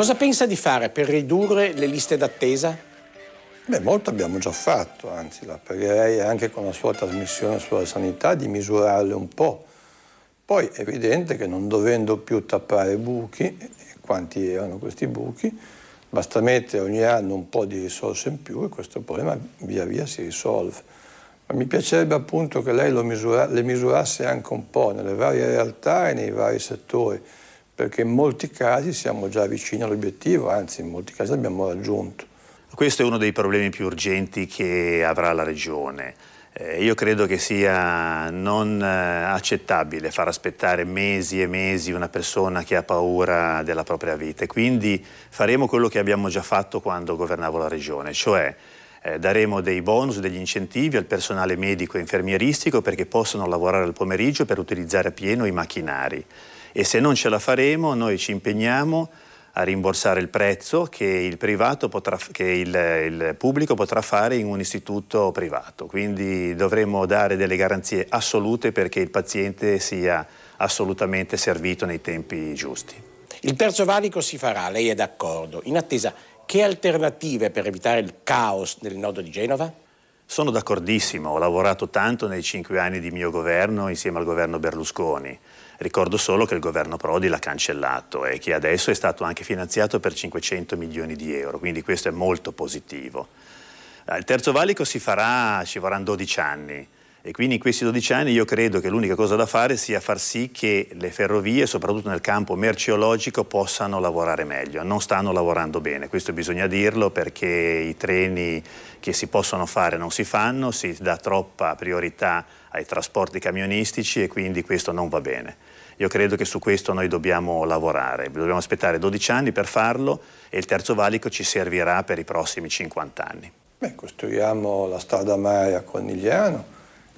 Cosa pensa di fare per ridurre le liste d'attesa? Beh, molto abbiamo già fatto, anzi la pregherei anche con la sua trasmissione sulla sanità di misurarle un po'. Poi è evidente che non dovendo più tappare buchi, quanti erano questi buchi, basta mettere ogni anno un po' di risorse in più e questo problema via via si risolve. Ma mi piacerebbe appunto che lei misura, le misurasse anche un po' nelle varie realtà e nei vari settori perché in molti casi siamo già vicini all'obiettivo, anzi in molti casi l'abbiamo raggiunto. Questo è uno dei problemi più urgenti che avrà la Regione. Eh, io credo che sia non eh, accettabile far aspettare mesi e mesi una persona che ha paura della propria vita e quindi faremo quello che abbiamo già fatto quando governavo la Regione, cioè eh, daremo dei bonus, degli incentivi al personale medico e infermieristico perché possano lavorare al pomeriggio per utilizzare appieno i macchinari e se non ce la faremo noi ci impegniamo a rimborsare il prezzo che il, potrà, che il, il pubblico potrà fare in un istituto privato. Quindi dovremo dare delle garanzie assolute perché il paziente sia assolutamente servito nei tempi giusti. Il terzo valico si farà, lei è d'accordo. In attesa, che alternative per evitare il caos nel nodo di Genova? Sono d'accordissimo, ho lavorato tanto nei cinque anni di mio governo insieme al governo Berlusconi. Ricordo solo che il governo Prodi l'ha cancellato e che adesso è stato anche finanziato per 500 milioni di euro, quindi questo è molto positivo. Eh, il terzo valico si farà, ci vorranno 12 anni. E quindi in questi 12 anni io credo che l'unica cosa da fare sia far sì che le ferrovie, soprattutto nel campo merceologico, possano lavorare meglio. Non stanno lavorando bene, questo bisogna dirlo perché i treni che si possono fare non si fanno, si dà troppa priorità ai trasporti camionistici e quindi questo non va bene. Io credo che su questo noi dobbiamo lavorare, dobbiamo aspettare 12 anni per farlo e il terzo valico ci servirà per i prossimi 50 anni. Beh, costruiamo la strada Maia a Cornigliano,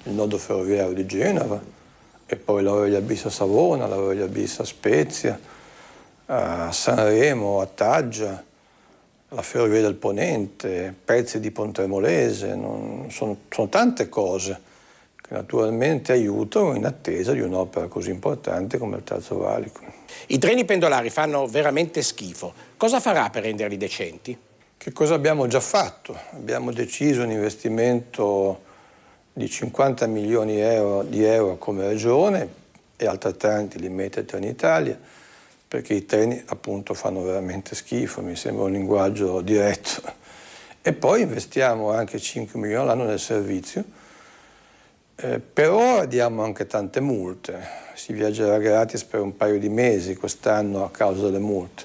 il nodo ferroviario di Genova e poi la Voglia Bis a Savona, la Voglia Bis a Spezia, a Sanremo, a Taggia la ferrovia del Ponente, pezzi di Pontremolese, non, sono, sono, tante cose naturalmente aiuto in attesa di un'opera così importante come il Terzo Valico. I treni pendolari fanno veramente schifo. Cosa farà per renderli decenti? Che cosa abbiamo già fatto? Abbiamo deciso un investimento di 50 milioni euro, di euro come regione e altrettanti li mette Trenitalia, perché i treni appunto fanno veramente schifo, mi sembra un linguaggio diretto. E poi investiamo anche 5 milioni all'anno nel servizio, eh, per ora diamo anche tante multe, si viaggerà gratis per un paio di mesi quest'anno a causa delle multe,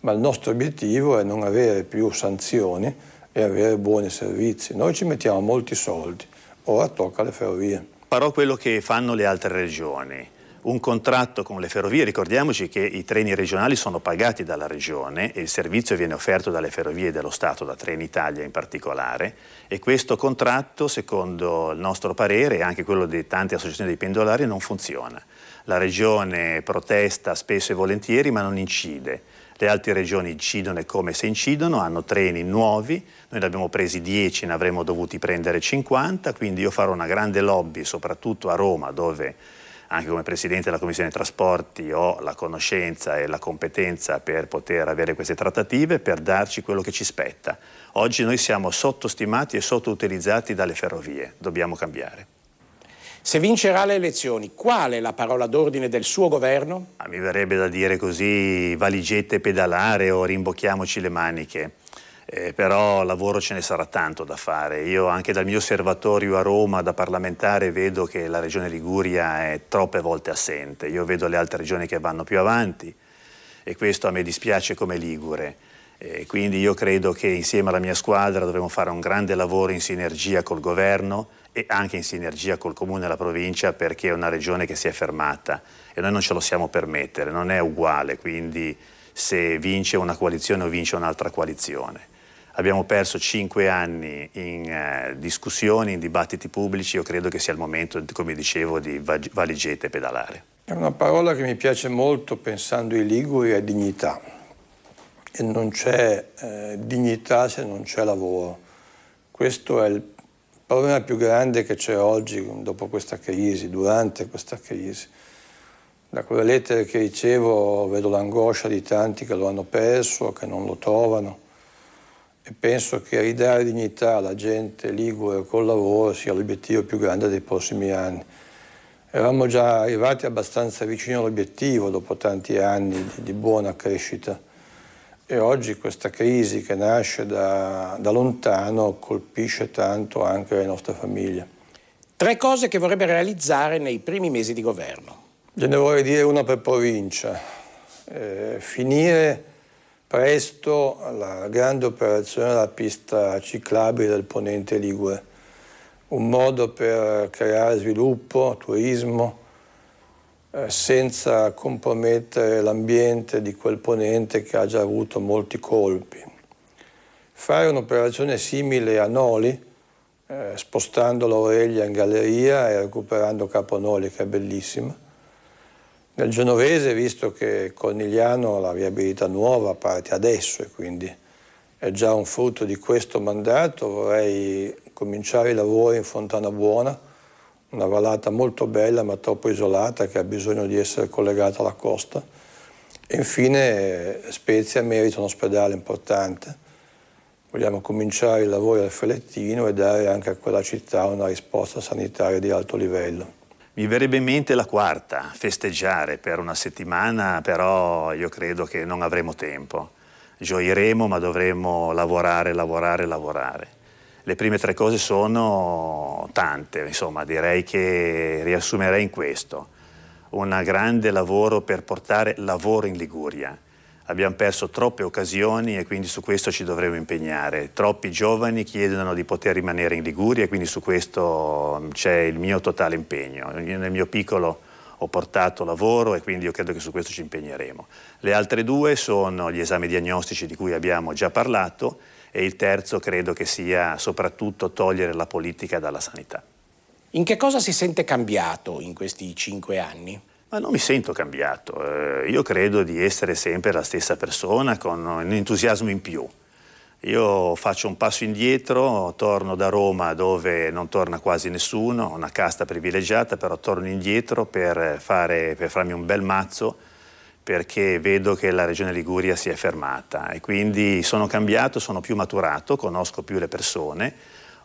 ma il nostro obiettivo è non avere più sanzioni e avere buoni servizi. Noi ci mettiamo molti soldi, ora tocca alle ferrovie. Però quello che fanno le altre regioni, un contratto con le ferrovie, ricordiamoci che i treni regionali sono pagati dalla regione e il servizio viene offerto dalle ferrovie dello Stato, da Trenitalia in particolare, e questo contratto, secondo il nostro parere e anche quello di tante associazioni dei pendolari, non funziona. La regione protesta spesso e volentieri ma non incide. Le altre regioni incidono e come se incidono, hanno treni nuovi, noi ne abbiamo presi 10, ne avremmo dovuti prendere 50, quindi io farò una grande lobby soprattutto a Roma dove anche come Presidente della Commissione Trasporti ho la conoscenza e la competenza per poter avere queste trattative, per darci quello che ci spetta. Oggi noi siamo sottostimati e sottoutilizzati dalle ferrovie, dobbiamo cambiare. Se vincerà le elezioni, qual è la parola d'ordine del suo governo? Ah, mi verrebbe da dire così valigette pedalare o rimbocchiamoci le maniche eh, però lavoro ce ne sarà tanto da fare. Io anche dal mio osservatorio a Roma da parlamentare vedo che la regione Liguria è troppe volte assente, io vedo le altre regioni che vanno più avanti e questo a me dispiace come Ligure. Eh, quindi io credo che insieme alla mia squadra dovremo fare un grande lavoro in sinergia col governo e anche in sinergia col comune e la provincia perché è una regione che si è fermata e noi non ce lo siamo permettere, non è uguale, quindi se vince una coalizione o vince un'altra coalizione abbiamo perso cinque anni in eh, discussioni, in dibattiti pubblici, io credo che sia il momento, come dicevo, di valigette e pedalare. È una parola che mi piace molto pensando ai Liguri è dignità. E non c'è eh, dignità se non c'è lavoro. Questo è il problema più grande che c'è oggi, dopo questa crisi, durante questa crisi. Da quelle lettere che ricevo vedo l'angoscia di tanti che lo hanno perso, che non lo trovano e penso che ridare dignità alla gente ligure col lavoro sia l'obiettivo più grande dei prossimi anni. Eravamo già arrivati abbastanza vicino all'obiettivo dopo tanti anni di, di, buona crescita e oggi questa crisi che nasce da, da lontano colpisce tanto anche le nostre famiglie. Tre cose che vorrebbe realizzare nei primi mesi di governo. Gliene vorrei dire una per provincia. Eh, finire presto la grande operazione della pista ciclabile del Ponente Ligure, un modo per creare sviluppo, turismo, eh, senza compromettere l'ambiente di quel ponente che ha già avuto molti colpi. Fare un'operazione simile a Noli, eh, spostando l'Aurelia in galleria e recuperando Caponoli, che è bellissima, nel genovese, visto che Cornigliano la viabilità nuova parte adesso e quindi è già un frutto di questo mandato, vorrei cominciare i lavori in Fontana Buona, una vallata molto bella ma troppo isolata che ha bisogno di essere collegata alla costa. E infine Spezia merita un ospedale importante. Vogliamo cominciare i lavori al Felettino e dare anche a quella città una risposta sanitaria di alto livello. Mi verrebbe in mente la quarta, festeggiare per una settimana, però io credo che non avremo tempo. Gioiremo, ma dovremo lavorare, lavorare, lavorare. Le prime tre cose sono tante, insomma, direi che riassumerei in questo. Un grande lavoro per portare lavoro in Liguria abbiamo perso troppe occasioni e quindi su questo ci dovremo impegnare. Troppi giovani chiedono di poter rimanere in Liguria e quindi su questo mm, c'è il mio totale impegno. Io nel mio piccolo ho portato lavoro e quindi io credo che su questo ci impegneremo. Le altre due sono gli esami diagnostici di cui abbiamo già parlato e il terzo credo che sia soprattutto togliere la politica dalla sanità. In che cosa si sente cambiato in questi cinque anni? Ma non mi sento cambiato, eh. io credo di essere sempre la stessa persona con un entusiasmo in più. Io faccio un passo indietro, torno da Roma dove non torna quasi nessuno, una casta privilegiata, però torno indietro per, fare, per farmi un bel mazzo perché vedo che la regione Liguria si è fermata e quindi sono cambiato, sono più maturato, conosco più le persone,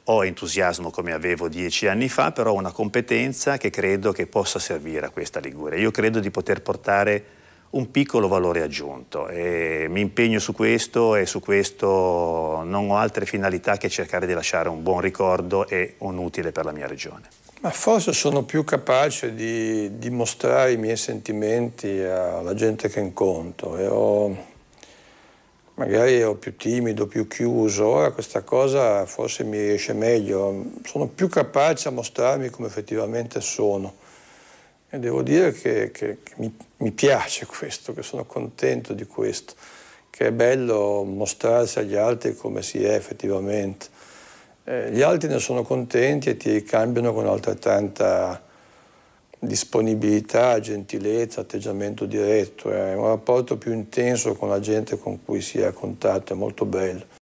ho entusiasmo come avevo dieci anni fa, però ho una competenza che credo che possa servire a questa Liguria. Io credo di poter portare un piccolo valore aggiunto e mi impegno su questo e su questo non ho altre finalità che cercare di lasciare un buon ricordo e un utile per la mia regione. Ma forse sono più capace di dimostrare i miei sentimenti alla gente che incontro. E ho magari ero più timido, più chiuso, ora questa cosa forse mi riesce meglio, sono più capace a mostrarmi come effettivamente sono e devo dire che, che, che mi, mi, piace questo, che sono contento di questo, che è bello mostrarsi agli altri come si è effettivamente. Eh, gli altri ne sono contenti e ti cambiano con altrettanta disponibilità, gentilezza, atteggiamento diretto, eh, è un rapporto più intenso con la gente con cui si è a contatto, è molto bello.